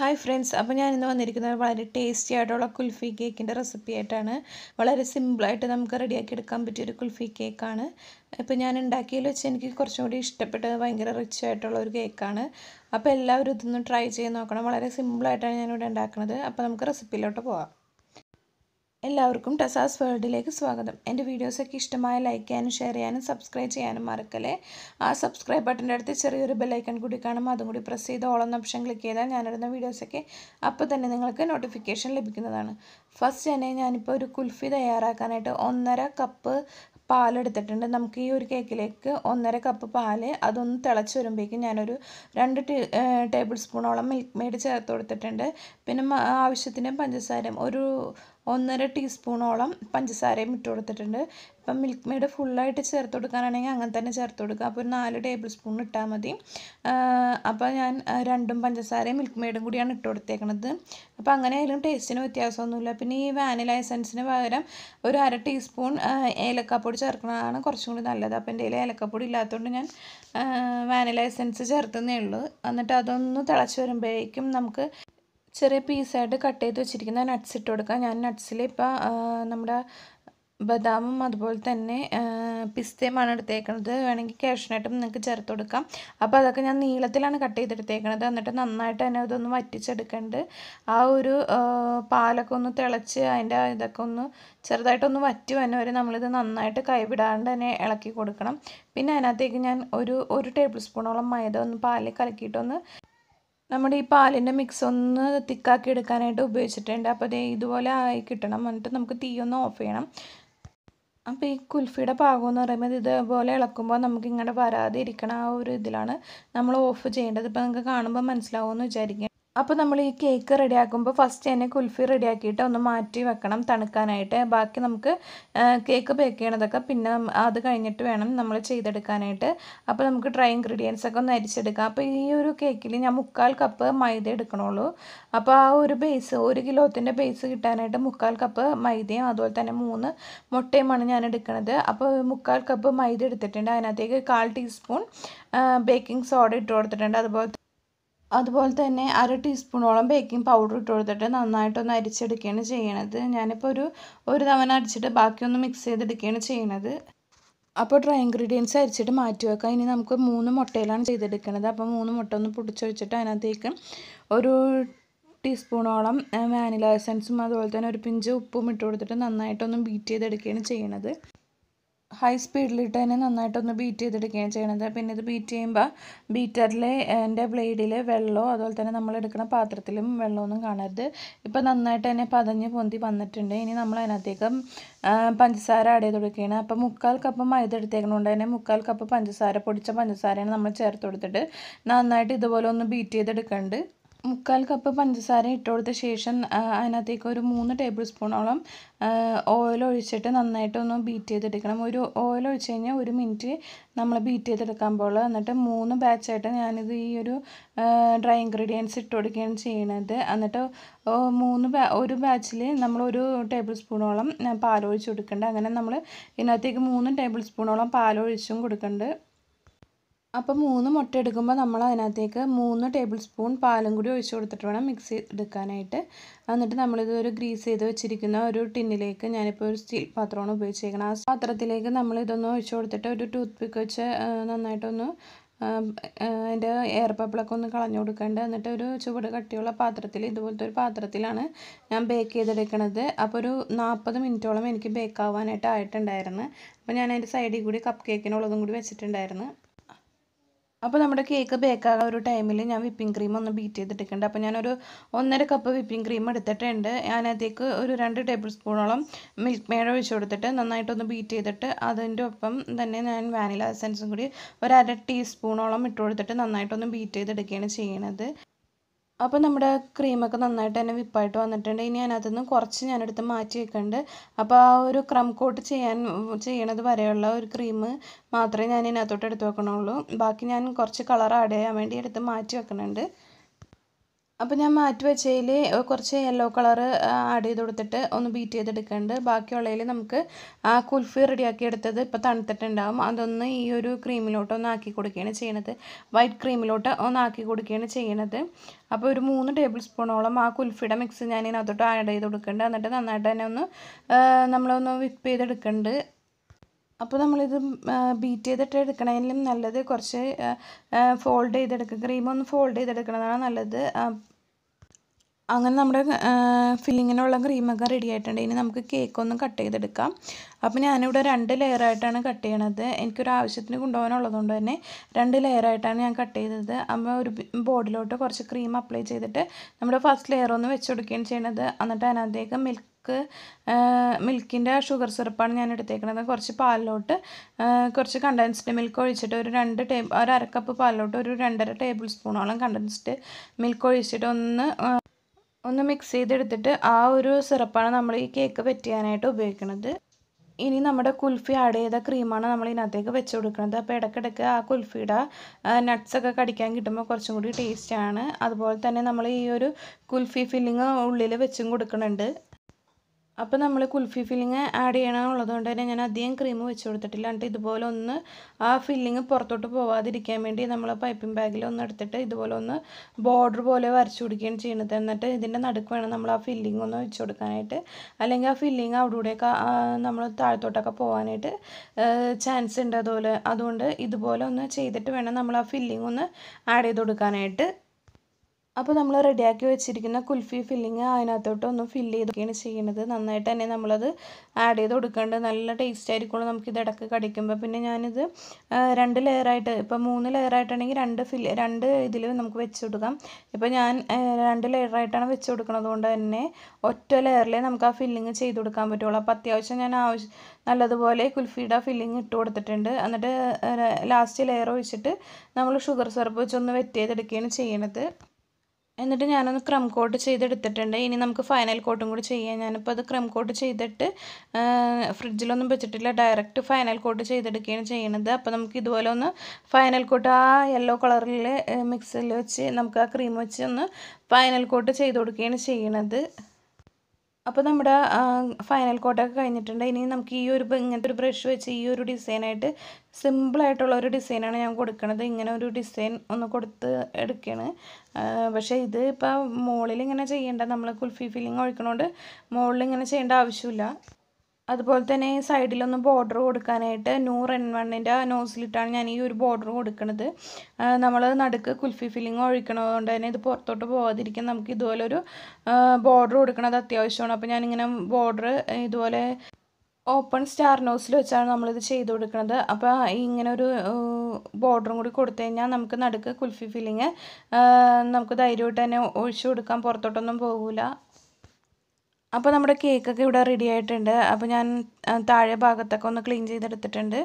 hi friends അപ്പോൾ ഞാൻ ഇന്ന് വന്നിരിക്കുന്നത് വളരെ ടേസ്റ്റി ആയിട്ടുള്ള കുൽഫി കേക്കിൻ്റെ റെസിപ്പി ആയിട്ടാണ് വളരെ സിമ്പിളായിട്ട് നമുക്ക് റെഡിയാക്കി എടുക്കാൻ പറ്റിയൊരു കുൽഫി കേക്കാണ് ഇപ്പോൾ ഞാൻ ഉണ്ടാക്കിയതിൽ വെച്ച് എനിക്ക് കുറച്ചും കൂടി ഇഷ്ടപ്പെട്ടത് ഭയങ്കര റിച്ച് ആയിട്ടുള്ള ഒരു കേക്കാണ് അപ്പോൾ എല്ലാവരും ഇതൊന്ന് ട്രൈ ചെയ്ത് നോക്കണം വളരെ സിമ്പിളായിട്ടാണ് ഞാനിവിടെ ഉണ്ടാക്കുന്നത് അപ്പോൾ നമുക്ക് റെസിപ്പിയിലോട്ട് പോകാം എല്ലാവർക്കും ടസാസ് വേൾഡിലേക്ക് സ്വാഗതം എൻ്റെ വീഡിയോസൊക്കെ ഇഷ്ടമായ ലൈക്ക് ചെയ്യാനും ഷെയർ ചെയ്യാനും സബ്സ്ക്രൈബ് ചെയ്യാനും മറക്കല്ലേ ആ സബ്സ്ക്രൈബ് ബട്ടൻ്റെ അടുത്ത് ചെറിയൊരു ബെല്ലൈക്കൺ കൂടി കാണും അതും കൂടി പ്രസ് ചെയ്ത് ഓളം ഓപ്ഷൻ ക്ലിക്ക് ചെയ്താൽ ഞാനിടുന്ന വീഡിയോസൊക്കെ അപ്പോൾ തന്നെ നിങ്ങൾക്ക് നോട്ടിഫിക്കേഷൻ ലഭിക്കുന്നതാണ് ഫസ്റ്റ് തന്നെ ഞാനിപ്പോൾ ഒരു കുൽഫി തയ്യാറാക്കാനായിട്ട് ഒന്നര കപ്പ് പാലെടുത്തിട്ടുണ്ട് നമുക്ക് ഈ ഒരു കേക്കിലേക്ക് ഒന്നര കപ്പ് പാൽ അതൊന്ന് തിളച്ച് വരുമ്പോഴേക്കും ഞാനൊരു രണ്ട് ടേബിൾ സ്പൂണോളം മിൽക്ക് മെയ്ഡ് ചേർത്ത് കൊടുത്തിട്ടുണ്ട് പിന്നെ ആവശ്യത്തിന് പഞ്ചസാര ഒരു ഒന്നര ടീസ്പൂണോളം പഞ്ചസാരയും ഇട്ട് കൊടുത്തിട്ടുണ്ട് ഇപ്പം മിൽക്ക് മെയ്ഡ് ഫുള്ളായിട്ട് ചേർത്ത് കൊടുക്കാനാണെങ്കിൽ അങ്ങനെ തന്നെ ചേർത്ത് കൊടുക്കുക അപ്പോൾ ഒരു നാല് ടേബിൾ സ്പൂൺ ഇട്ടാൽ മതി അപ്പോൾ ഞാൻ രണ്ടും പഞ്ചസാരയും മിൽക്ക് മെയ്ഡും കൂടിയാണ് ഇട്ട് കൊടുത്തേക്കണത് അപ്പോൾ അങ്ങനെ ആയാലും ടേസ്റ്റിന് വ്യത്യാസമൊന്നുമില്ല പിന്നെ ഈ വാനില എസൻസിന് പകരം ഒരു അര ടീസ്പൂൺ ഏലക്കാപ്പൊടി ചേർക്കുന്നതാണ് കുറച്ചും കൂടി നല്ലത് അപ്പോൾ എൻ്റെ കയ്യിൽ ഏലക്കാപ്പൊടി ഇല്ലാത്തതുകൊണ്ട് ഞാൻ വാനില എസൻസ് ചേർത്തുന്നേ ഉള്ളൂ എന്നിട്ട് അതൊന്ന് തിളച്ച് വരുമ്പോഴേക്കും നമുക്ക് ചെറിയ പീസായിട്ട് കട്ട് ചെയ്ത് വെച്ചിരിക്കുന്ന നട്ട്സ് ഇട്ട് കൊടുക്കുക ഞാൻ നട്ട്സിൽ ഇപ്പോൾ നമ്മുടെ ബദാമും അതുപോലെ തന്നെ പിസ്തയുമാണ് എടുത്തേക്കുന്നത് വേണമെങ്കിൽ കാഷ്നട്ടും നിങ്ങൾക്ക് ചേർത്ത് കൊടുക്കാം അപ്പോൾ അതൊക്കെ ഞാൻ നീളത്തിലാണ് കട്ട് ചെയ്തെടുത്തേക്കുന്നത് എന്നിട്ട് നന്നായിട്ട് തന്നെ അതൊന്ന് വറ്റിച്ചെടുക്കേണ്ടത് ആ ഒരു പാലൊക്കെ ഒന്ന് തിളച്ച് അതിൻ്റെ ഇതൊക്കെ ഒന്ന് ചെറുതായിട്ടൊന്ന് വറ്റി വന്നവരെ നമ്മളിത് നന്നായിട്ട് കൈവിടാണ്ട് തന്നെ ഇളക്കി കൊടുക്കണം പിന്നെ അതിനകത്തേക്ക് ഞാൻ ഒരു ഒരു ടേബിൾ സ്പൂണോളം മൈദ ഒന്ന് പാലിൽ കലക്കിയിട്ടൊന്ന് നമ്മുടെ ഈ പാലിൻ്റെ മിക്സ് ഒന്ന് തിക്കാക്കി എടുക്കാനായിട്ട് ഉപയോഗിച്ചിട്ടുണ്ട് അപ്പോൾ ദേ ഇതുപോലെ ആയി കിട്ടണം എന്നിട്ട് നമുക്ക് തീയൊന്ന് ഓഫ് ചെയ്യണം അപ്പോൾ ഈ കുൽഫിയുടെ പാകം എന്ന് പറയുമ്പോൾ ഇതേപോലെ ഇളക്കുമ്പോൾ നമുക്ക് ഇങ്ങനെ വരാതെ ഇരിക്കണ ആ ഒരു ഇതിലാണ് നമ്മൾ ഓഫ് ചെയ്യേണ്ടത് ഇപ്പം നിങ്ങൾക്ക് കാണുമ്പോൾ മനസ്സിലാവുമെന്ന് വിചാരിക്കുക അപ്പോൾ നമ്മൾ ഈ കേക്ക് റെഡിയാക്കുമ്പോൾ ഫസ്റ്റ് തന്നെ കുൽഫി റെഡിയാക്കിയിട്ട് ഒന്ന് മാറ്റി വെക്കണം തണുക്കാനായിട്ട് ബാക്കി നമുക്ക് കേക്ക് ബേക്ക് ചെയ്യണതൊക്കെ പിന്നെ അത് കഴിഞ്ഞിട്ട് വേണം നമ്മൾ ചെയ്തെടുക്കാനായിട്ട് അപ്പോൾ നമുക്ക് ഡ്രൈ ഇൻഗ്രീഡിയൻസ് ഒക്കെ ഒന്ന് അരിച്ചെടുക്കാം അപ്പോൾ ഈ ഒരു കേക്കിൽ ഞാൻ മുക്കാൽ കപ്പ് മൈദ എടുക്കണുള്ളൂ അപ്പോൾ ആ ഒരു ബേസ് ഒരു കിലോത്തിൻ്റെ ബേസ് കിട്ടാനായിട്ട് മുക്കാൽ കപ്പ് മൈദയും അതുപോലെ തന്നെ മൂന്ന് മുട്ടയുമാണ് ഞാൻ എടുക്കുന്നത് അപ്പോൾ മുക്കാൽ കപ്പ് മൈദ എടുത്തിട്ടുണ്ട് അതിനകത്തേക്ക് കാൽ ടീസ്പൂൺ ബേക്കിംഗ് സോഡ ഇട്ട് കൊടുത്തിട്ടുണ്ട് അതുപോലെ അതുപോലെ തന്നെ അര ടീസ്പൂണോളം ബേക്കിംഗ് പൗഡർ ഇട്ട് കൊടുത്തിട്ട് നന്നായിട്ടൊന്ന് അരിച്ചെടുക്കുകയാണ് ചെയ്യണത് ഞാനിപ്പോൾ ഒരു ഒരു തവണ അരിച്ചിട്ട് ബാക്കിയൊന്ന് മിക്സ് ചെയ്തെടുക്കുകയാണ് ചെയ്യണത് അപ്പോൾ ഡ്രൈ ഇൻഗ്രീഡിയൻസ് അരിച്ചിട്ട് മാറ്റി വെക്കാം ഇനി നമുക്ക് മൂന്ന് മുട്ടയിലാണ് ചെയ്തെടുക്കുന്നത് അപ്പോൾ മൂന്ന് മുട്ട ഒന്ന് പൊടിച്ചൊഴിച്ചിട്ട് അതിനകത്തേക്ക് ഒരു ടീസ്പൂണോളം വാനില എസൻസും അതുപോലെ തന്നെ ഒരു പിഞ്ച് ഉപ്പും ഇട്ട് കൊടുത്തിട്ട് നന്നായിട്ടൊന്ന് ബീറ്റ് ചെയ്തെടുക്കുകയാണ് ചെയ്യണത് ഹൈ സ്പീഡിലിട്ട് തന്നെ നന്നായിട്ടൊന്ന് ബീറ്റ് ചെയ്തെടുക്കുകയാണ് ചെയ്യണത് പിന്നെ ഇത് ബീറ്റ് ചെയ്യുമ്പോൾ ബീറ്ററിൽ എൻ്റെ ബ്ലേഡിൽ വെള്ളമോ അതുപോലെ തന്നെ നമ്മൾ എടുക്കുന്ന പാത്രത്തിലും വെള്ളമൊന്നും കാണരുത് ഇപ്പോൾ നന്നായിട്ട് തന്നെ പതഞ്ഞ് പൊന്തി വന്നിട്ടുണ്ട് ഇനി നമ്മൾ അതിനകത്തേക്കും പഞ്ചസാര ആഡ് ചെയ്ത് കൊടുക്കുകയാണ് അപ്പോൾ മുക്കാൽ കപ്പ് മൈദ എടുത്തേക്കണോണ്ട് തന്നെ മുക്കാൽ കപ്പ് പഞ്ചസാര പൊടിച്ച പഞ്ചസാരയാണ് നമ്മൾ ചേർത്ത് കൊടുത്തിട്ട് നന്നായിട്ട് ഇതുപോലെ ഒന്ന് ബീറ്റ് ചെയ്തെടുക്കേണ്ടത് മുക്കാൽ കപ്പ് പഞ്ചസാര ഇട്ട് കൊടുത്ത ശേഷം അതിനകത്തേക്ക് ഒരു മൂന്ന് ടേബിൾ സ്പൂണോളം ഓയിൽ ഒഴിച്ചിട്ട് നന്നായിട്ടൊന്ന് ബീറ്റ് ചെയ്തെടുക്കണം ഒരു ഓയിൽ ഒഴിച്ച് കഴിഞ്ഞാൽ ഒരു മിനിറ്റ് നമ്മൾ ബീറ്റ് ചെയ്തെടുക്കാൻ പോകുള്ളൂ എന്നിട്ട് മൂന്ന് ബാച്ചായിട്ട് ഞാനിത് ഈ ഒരു ഡ്രൈ ഇൻഗ്രീഡിയൻസ് ഇട്ട് കൊടുക്കുകയാണ് ചെയ്യണത് എന്നിട്ട് മൂന്ന് ബാ ഒരു ബാച്ചിൽ നമ്മൾ ഒരു ടേബിൾ സ്പൂണോളം പാലൊഴിച്ച് കൊടുക്കേണ്ടത് അങ്ങനെ നമ്മൾ ഇതിനകത്തേക്ക് മൂന്ന് ടേബിൾ സ്പൂണോളം പാലൊഴിച്ചും കൊടുക്കേണ്ടത് അപ്പോൾ മൂന്ന് മുട്ട എടുക്കുമ്പോൾ നമ്മൾ അതിനകത്തേക്ക് മൂന്ന് ടേബിൾ സ്പൂൺ പാലും കൂടി ഒഴിച്ചു കൊടുത്തിട്ട് വേണം മിക്സ് എടുക്കാനായിട്ട് എന്നിട്ട് നമ്മളിത് ഒരു ഗ്രീസ് ചെയ്ത് വെച്ചിരിക്കുന്ന ഒരു ടിന്നിലേക്ക് ഞാനിപ്പോൾ ഒരു സ്റ്റീൽ പാത്രമാണ് ഉപയോഗിച്ചേക്കണം ആ പാത്രത്തിലേക്ക് നമ്മൾ ഇതൊന്ന് ഒഴിച്ചു കൊടുത്തിട്ട് ഒരു ടൂത്ത് പിക്ക് വെച്ച് നന്നായിട്ടൊന്ന് അതിൻ്റെ എയർ ബബിളൊക്കെ ഒന്ന് കളഞ്ഞു കൊടുക്കേണ്ടത് എന്നിട്ട് ഒരു ചുവട് കട്ടിയുള്ള പാത്രത്തിൽ ഇതുപോലത്തെ ഒരു പാത്രത്തിലാണ് ഞാൻ ബേക്ക് ചെയ്തെടുക്കണത് അപ്പോൾ ഒരു നാൽപ്പത് മിനിറ്റോളം എനിക്ക് ബേക്ക് ആവാനായിട്ട് ആയിട്ടുണ്ടായിരുന്നു അപ്പോൾ ഞാൻ അതിൻ്റെ സൈഡിൽ കൂടി കപ്പ് കേക്കിനുള്ളതും കൂടി വെച്ചിട്ടുണ്ടായിരുന്നു അപ്പോൾ നമ്മുടെ കേക്ക് ബേക്കാകാൻ ഒരു ടൈമിൽ ഞാൻ വിപ്പിംഗ് ക്രീം ഒന്ന് ബീറ്റ് ചെയ്തിട്ടിട്ടുണ്ട് അപ്പോൾ ഞാനൊരു ഒന്നര കപ്പ് വിപ്പിംഗ് ക്രീം എടുത്തിട്ടുണ്ട് അതിനകത്തേക്ക് ഒരു രണ്ട് ടേബിൾ സ്പൂണോളം മിൽക്ക് മേഡ് ഒഴിച്ചു കൊടുത്തിട്ട് നന്നായിട്ടൊന്ന് ബീറ്റ് ചെയ്തിട്ട് അതിൻ്റെ ഒപ്പം തന്നെ ഞാൻ വാനില എസൻസും കൂടി ഒരു അര ടീസ്പൂണോളം ഇട്ട് കൊടുത്തിട്ട് നന്നായിട്ടൊന്ന് ബീറ്റ് ചെയ്തെടുക്കുകയാണ് ചെയ്യണത് അപ്പോൾ നമ്മുടെ ക്രീമൊക്കെ നന്നായിട്ട് തന്നെ വിപ്പായിട്ട് വന്നിട്ടുണ്ട് ഇനി അതിനകത്തുനിന്ന് കുറച്ച് ഞാനെടുത്ത് മാറ്റി വെക്കുന്നുണ്ട് അപ്പോൾ ആ ഒരു ക്രം കോട്ട് ചെയ്യാൻ ചെയ്യണത് വരെയുള്ള ഒരു ക്രീം മാത്രമേ ഞാൻ ഇതിനകത്തോട്ട് എടുത്ത് വെക്കണുള്ളൂ ബാക്കി ഞാൻ കുറച്ച് കളർ ആഡ് ചെയ്യാൻ വേണ്ടി എടുത്ത് മാറ്റി വെക്കുന്നുണ്ട് അപ്പോൾ ഞാൻ മാറ്റി വെച്ചതിൽ കുറച്ച് യെല്ലോ കളറ് ആഡ് ചെയ്ത് കൊടുത്തിട്ട് ഒന്ന് ബീറ്റ് ചെയ്തെടുക്കുന്നുണ്ട് ബാക്കിയുള്ളതിൽ നമുക്ക് ആ കുൽഫി റെഡിയാക്കി എടുത്തത് ഇപ്പോൾ തണുത്തിട്ടുണ്ടാവും അതൊന്ന് ഈ ഒരു ക്രീമിലോട്ട് ഒന്ന് ആക്കി കൊടുക്കുകയാണ് ചെയ്യണത് വൈറ്റ് ക്രീമിലോട്ട് ഒന്ന് ആക്കി കൊടുക്കുകയാണ് ചെയ്യണത് അപ്പോൾ ഒരു മൂന്ന് ടേബിൾ സ്പൂണോളം ആ കുൽഫിയുടെ മിക്സ് ഞാൻ ഇതിനകത്തോട്ട് ആഡ് ചെയ്ത് കൊടുക്കുന്നുണ്ട് എന്നിട്ട് നന്നായിട്ട് തന്നെ ഒന്ന് നമ്മളൊന്ന് വിപ്പ് ചെയ്തെടുക്കുന്നുണ്ട് അപ്പോൾ നമ്മളിത് ബീറ്റ് ചെയ്തിട്ട് എടുക്കണതിലും നല്ലത് കുറച്ച് ഫോൾഡ് ചെയ്തെടുക്കുക ക്രീം ഒന്ന് ഫോൾഡ് ചെയ്തെടുക്കുന്നതാണ് നല്ലത് അങ്ങനെ നമ്മുടെ ഫില്ലിങ്ങിനുള്ള ക്രീമൊക്കെ റെഡി ആയിട്ടുണ്ട് ഇനി നമുക്ക് കേക്കൊന്നും കട്ട് ചെയ്തെടുക്കാം അപ്പോൾ ഞാനിവിടെ രണ്ട് ലെയറായിട്ടാണ് കട്ട് ചെയ്യണത് എനിക്കൊരു ആവശ്യത്തിന് കൊണ്ടുപോകാനുള്ളതുകൊണ്ട് തന്നെ രണ്ട് ലെയറായിട്ടാണ് ഞാൻ കട്ട് ചെയ്തത് അപ്പോൾ ഒരു ബോർഡിലോട്ട് കുറച്ച് ക്രീം അപ്ലൈ ചെയ്തിട്ട് നമ്മുടെ ഫസ്റ്റ് ലെയർ ഒന്ന് വെച്ച് കൊടുക്കുകയാണ് ചെയ്യണത് എന്നിട്ട് അതിനകത്തേക്ക് മിൽക്ക് മിൽക്കിൻ്റെ ഷുഗർ സിറപ്പാണ് ഞാൻ എടുത്തേക്കുന്നത് കുറച്ച് പാലിലോട്ട് കുറച്ച് കണ്ടൻസ്ഡ് മിൽക്ക് ഒഴിച്ചിട്ട് ഒരു രണ്ട് ടേബിൾ ഒരു അരക്കപ്പ് പാലിലോട്ട് ഒരു രണ്ടര ടേബിൾ സ്പൂണോളം കണ്ടൻസ്ഡ് മിൽക്ക് ഒഴിച്ചിട്ട് ഒന്ന് ഒന്ന് മിക്സ് ചെയ്തെടുത്തിട്ട് ആ ഒരു സിറപ്പാണ് നമ്മൾ ഈ കേക്ക് പറ്റിയാനായിട്ട് ഉപയോഗിക്കുന്നത് ഇനി നമ്മുടെ കുൽഫി ആഡ് ചെയ്ത ക്രീമാണ് നമ്മൾ ഇതിനകത്തേക്ക് വെച്ച് കൊടുക്കുന്നത് അപ്പോൾ ഇടയ്ക്കിടയ്ക്ക് ആ കുൽഫിയുടെ നട്ട്സൊക്കെ കടിക്കാൻ കിട്ടുമ്പോൾ കുറച്ചും കൂടി ടേസ്റ്റാണ് അതുപോലെ തന്നെ നമ്മൾ ഈ ഒരു കുൽഫി ഫില്ലിങ് ഉള്ളിൽ വെച്ചും കൊടുക്കുന്നുണ്ട് അപ്പോൾ നമ്മൾ കുൽഫി ഫില്ലിങ് ആഡ് കൊണ്ട് തന്നെ ഞാൻ അധികം ക്രീം വെച്ച് കൊടുത്തിട്ടില്ല എന്നിട്ട് ഇതുപോലെ ഒന്ന് ആ ഫില്ലിങ് പുറത്തോട്ട് പോവാതിരിക്കാൻ വേണ്ടി നമ്മൾ പൈപ്പിംഗ് ബാഗിൽ ഒന്ന് എടുത്തിട്ട് ഇതുപോലെ ഒന്ന് ബോർഡർ പോലെ വരച്ചു കൊടുക്കുകയാണ് ചെയ്യുന്നത് എന്നിട്ട് ഇതിൻ്റെ നടുക്ക് വേണം നമ്മൾ ആ ഫില്ലിങ് ഒന്ന് വെച്ച് കൊടുക്കാനായിട്ട് അല്ലെങ്കിൽ ആ ഫില്ലിങ് അവിടെ നമ്മൾ താഴത്തോട്ടൊക്കെ പോകാനായിട്ട് ചാൻസ് ഉണ്ട് അതുപോലെ അതുകൊണ്ട് ഇതുപോലെ ഒന്ന് ചെയ്തിട്ട് വേണം നമ്മൾ ആ ഫില്ലിങ് ഒന്ന് ആഡ് ചെയ്ത് കൊടുക്കാനായിട്ട് അപ്പോൾ നമ്മൾ റെഡിയാക്കി വെച്ചിരിക്കുന്ന കുൽഫി ഫില്ലിങ് അതിനകത്തോട്ട് ഒന്ന് ഫില്ല് ചെയ്തൊക്കെയാണ് ചെയ്യുന്നത് നന്നായിട്ട് തന്നെ നമ്മളത് ആഡ് ചെയ്ത് കൊടുക്കേണ്ടത് നല്ല ടേസ്റ്റ് ആയിരിക്കുള്ളൂ നമുക്കിത് ഇടയ്ക്ക് കടിക്കുമ്പോൾ പിന്നെ ഞാനിത് രണ്ട് ലെയറായിട്ട് ഇപ്പോൾ മൂന്ന് ലെയറായിട്ടാണെങ്കിൽ രണ്ട് ഫില്ല് രണ്ട് ഇതിൽ നമുക്ക് വെച്ച് കൊടുക്കാം ഇപ്പോൾ ഞാൻ രണ്ട് ലെയറായിട്ടാണ് വെച്ച് കൊടുക്കുന്നത് കൊണ്ട് തന്നെ ഒറ്റ ലെയറിലേ നമുക്ക് ആ ഫില്ലിങ് ചെയ്ത് കൊടുക്കാൻ പറ്റുള്ളൂ അപ്പോൾ അത്യാവശ്യം ഞാൻ ആവശ്യം നല്ലതുപോലെ കുൽഫിയുടെ ഫില്ലിങ് ഇട്ട് കൊടുത്തിട്ടുണ്ട് എന്നിട്ട് ലാസ്റ്റ് ലെയർ ഒഴിച്ചിട്ട് നമ്മൾ ഷുഗർ സിറപ്പ് വെച്ചൊന്ന് വെറ്റ് ചെയ്തെടുക്കുകയാണ് ചെയ്യണത് എന്നിട്ട് ഞാനൊന്ന് ക്രം കോട്ട് ചെയ്തെടുത്തിട്ടുണ്ട് ഇനി നമുക്ക് ഫൈനൽ കോട്ടും കൂടി ചെയ്യാം ഞാനിപ്പോൾ അത് ക്രം കോട്ട് ചെയ്തിട്ട് ഫ്രിഡ്ജിലൊന്നും വെച്ചിട്ടില്ല ഡയറക്റ്റ് ഫൈനൽ കോട്ട് ചെയ്തെടുക്കുകയാണ് ചെയ്യണത് അപ്പോൾ നമുക്ക് ഇതുപോലെ ഒന്ന് ഫൈനൽ കോട്ട് ആ യെല്ലോ കളറിൽ മിക്സിൽ വെച്ച് നമുക്ക് ആ ക്രീം വെച്ച് ഒന്ന് ഫൈനൽ കോട്ട് ചെയ്ത് കൊടുക്കുകയാണ് ചെയ്യണത് അപ്പോൾ നമ്മുടെ ഫൈനൽ കോട്ടൊക്കെ കഴിഞ്ഞിട്ടുണ്ട് ഇനി നമുക്ക് ഈ ഒരു ഇങ്ങനത്തെ ഒരു ബ്രഷ് വെച്ച് ഈ ഒരു ഡിസൈനായിട്ട് സിമ്പിളായിട്ടുള്ള ഒരു ഡിസൈനാണ് ഞാൻ കൊടുക്കുന്നത് ഇങ്ങനെ ഒരു ഡിസൈൻ ഒന്ന് കൊടുത്ത് എടുക്കുകയാണ് പക്ഷേ ഇത് ഇപ്പോൾ മുകളിൽ ഇങ്ങനെ ചെയ്യേണ്ട നമ്മൾ കുൽഫി ഫില്ലിങ് ഒഴിക്കണോണ്ട് മുകളിൽ ഇങ്ങനെ ചെയ്യേണ്ട ആവശ്യമില്ല അതുപോലെ തന്നെ സൈഡിലൊന്ന് ബോർഡർ കൊടുക്കാനായിട്ട് നൂറ് എൻ വണ്ണിൻ്റെ നോസിലിട്ടാണ് ഞാൻ ഈ ഒരു ബോർഡർ കൊടുക്കുന്നത് നമ്മൾ നടുക്ക് കുൽഫി ഫില്ലിങ് ഒഴിക്കണതുകൊണ്ട് തന്നെ ഇത് പുറത്തോട്ട് പോകാതിരിക്കാൻ നമുക്ക് ഇതുപോലെ ഒരു ബോർഡർ കൊടുക്കുന്നത് അത്യാവശ്യമാണ് അപ്പോൾ ഞാനിങ്ങനെ ബോർഡർ ഇതുപോലെ ഓപ്പൺ സ്റ്റാർ നോസിൽ വെച്ചാണ് നമ്മളിത് ചെയ്ത് കൊടുക്കുന്നത് അപ്പോൾ ഇങ്ങനെ ഒരു ബോർഡറും കൂടി കൊടുത്തു കഴിഞ്ഞാൽ നമുക്ക് നടുക്ക് കുൽഫി ഫില്ലിങ് നമുക്ക് ധൈര്യമായിട്ട് തന്നെ ഒഴിച്ചു കൊടുക്കാൻ പുറത്തോട്ടൊന്നും പോകില്ല അപ്പോൾ നമ്മുടെ കേക്കൊക്കെ ഇവിടെ റെഡി ആയിട്ടുണ്ട് അപ്പോൾ ഞാൻ താഴെ ഭാഗത്തൊക്കെ ഒന്ന് ക്ലീൻ ചെയ്തെടുത്തിട്ടുണ്ട്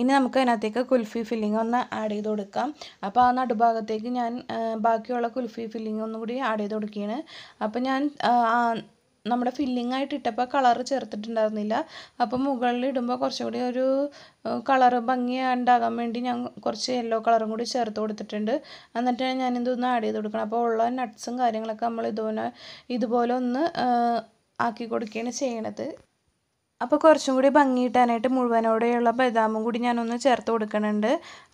ഇനി നമുക്ക് അതിനകത്തേക്ക് കുൽഫി ഫില്ലിംഗ് ഒന്ന് ആഡ് ചെയ്ത് കൊടുക്കാം അപ്പോൾ ആ നടുഭാഗത്തേക്ക് ഞാൻ ബാക്കിയുള്ള കുൽഫി ഫില്ലിംഗ് ഒന്നും കൂടി ആഡ് ചെയ്ത് കൊടുക്കുകയാണ് അപ്പോൾ ഞാൻ നമ്മുടെ ഫില്ലിംഗ് ആയിട്ട് ഇട്ടപ്പോൾ കളർ ചേർത്തിട്ടുണ്ടായിരുന്നില്ല അപ്പോൾ മുകളിൽ ഇടുമ്പോൾ കുറച്ചും കൂടി ഒരു കളർ ഭംഗി ഉണ്ടാകാൻ വേണ്ടി ഞാൻ കുറച്ച് യെല്ലോ കളറും കൂടി ചേർത്ത് കൊടുത്തിട്ടുണ്ട് എന്നിട്ടാണ് ഞാൻ ഇതൊന്ന് ആഡ് ചെയ്ത് കൊടുക്കണം അപ്പോൾ ഉള്ള നട്ട്സും കാര്യങ്ങളൊക്കെ നമ്മൾ ഇതുപോലെ ഇതുപോലെ ഒന്ന് ആക്കി കൊടുക്കുകയാണ് ചെയ്യണത് അപ്പോൾ കുറച്ചും കൂടി ഭംഗിയിട്ടാനായിട്ട് മുഴുവനോടെയുള്ള ബദാമും കൂടി ഞാനൊന്ന് ചേർത്ത് കൊടുക്കുന്നുണ്ട്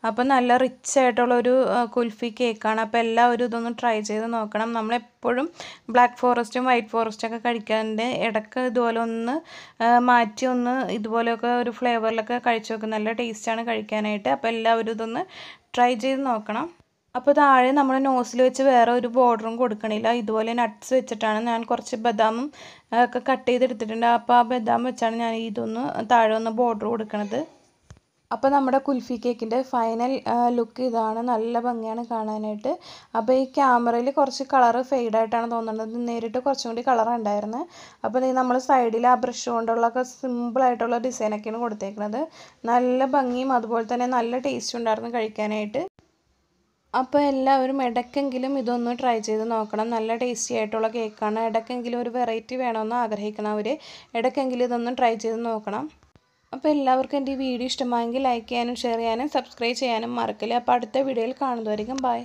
അപ്പോൾ നല്ല റിച്ച് ആയിട്ടുള്ള ഒരു കുൽഫി കേക്കാണ് അപ്പോൾ എല്ലാവരും ഇതൊന്ന് ട്രൈ ചെയ്ത് നോക്കണം നമ്മളെപ്പോഴും ബ്ലാക്ക് ഫോറസ്റ്റും വൈറ്റ് ഫോറസ്റ്റും ഒക്കെ കഴിക്കാണ്ട് ഇടയ്ക്ക് ഇതുപോലെ ഒന്ന് മാറ്റി ഒന്ന് ഇതുപോലെയൊക്കെ ഒരു ഫ്ലേവറിലൊക്കെ കഴിച്ചു നോക്കും നല്ല ടേസ്റ്റാണ് കഴിക്കാനായിട്ട് അപ്പോൾ എല്ലാവരും ഇതൊന്ന് ട്രൈ ചെയ്ത് നോക്കണം അപ്പോൾ താഴെ നമ്മൾ നോസിൽ വെച്ച് വേറെ ഒരു ബോർഡറും കൊടുക്കണില്ല ഇതുപോലെ നട്ട്സ് വെച്ചിട്ടാണ് ഞാൻ കുറച്ച് ബദാമും ഒക്കെ കട്ട് ചെയ്തെടുത്തിട്ടുണ്ട് അപ്പോൾ ആ ബദാം വെച്ചാണ് ഞാൻ ഇതൊന്ന് താഴെ ഒന്ന് ബോർഡർ കൊടുക്കണത് അപ്പോൾ നമ്മുടെ കുൽഫി കേക്കിൻ്റെ ഫൈനൽ ലുക്ക് ഇതാണ് നല്ല ഭംഗിയാണ് കാണാനായിട്ട് അപ്പോൾ ഈ ക്യാമറയിൽ കുറച്ച് കളറ് ഫെയ്ഡായിട്ടാണ് തോന്നുന്നത് നേരിട്ട് കുറച്ചും കൂടി കളർ ഉണ്ടായിരുന്നത് അപ്പോൾ ഈ നമ്മൾ സൈഡിൽ ആ ബ്രഷ് കൊണ്ടുള്ളൊക്കെ സിമ്പിളായിട്ടുള്ള ഡിസൈനൊക്കെയാണ് കൊടുത്തേക്കുന്നത് നല്ല ഭംഗിയും അതുപോലെ തന്നെ നല്ല ടേസ്റ്റും ഉണ്ടായിരുന്നു കഴിക്കാനായിട്ട് അപ്പോൾ എല്ലാവരും ഇടയ്ക്കെങ്കിലും ഇതൊന്ന് ട്രൈ ചെയ്ത് നോക്കണം നല്ല ടേസ്റ്റി ആയിട്ടുള്ള കേക്കാണ് ഇടയ്ക്കെങ്കിലും ഒരു വെറൈറ്റി വേണമെന്ന് അവർ ഇടയ്ക്കെങ്കിലും ഇതൊന്ന് ട്രൈ ചെയ്ത് നോക്കണം അപ്പോൾ എല്ലാവർക്കും എൻ്റെ ഈ വീഡിയോ ഇഷ്ടമായെങ്കിൽ ലൈക്ക് ചെയ്യാനും ഷെയർ ചെയ്യാനും സബ്സ്ക്രൈബ് ചെയ്യാനും മറക്കില്ല അപ്പോൾ അടുത്ത വീഡിയോയിൽ കാണുന്നതായിരിക്കും ബൈ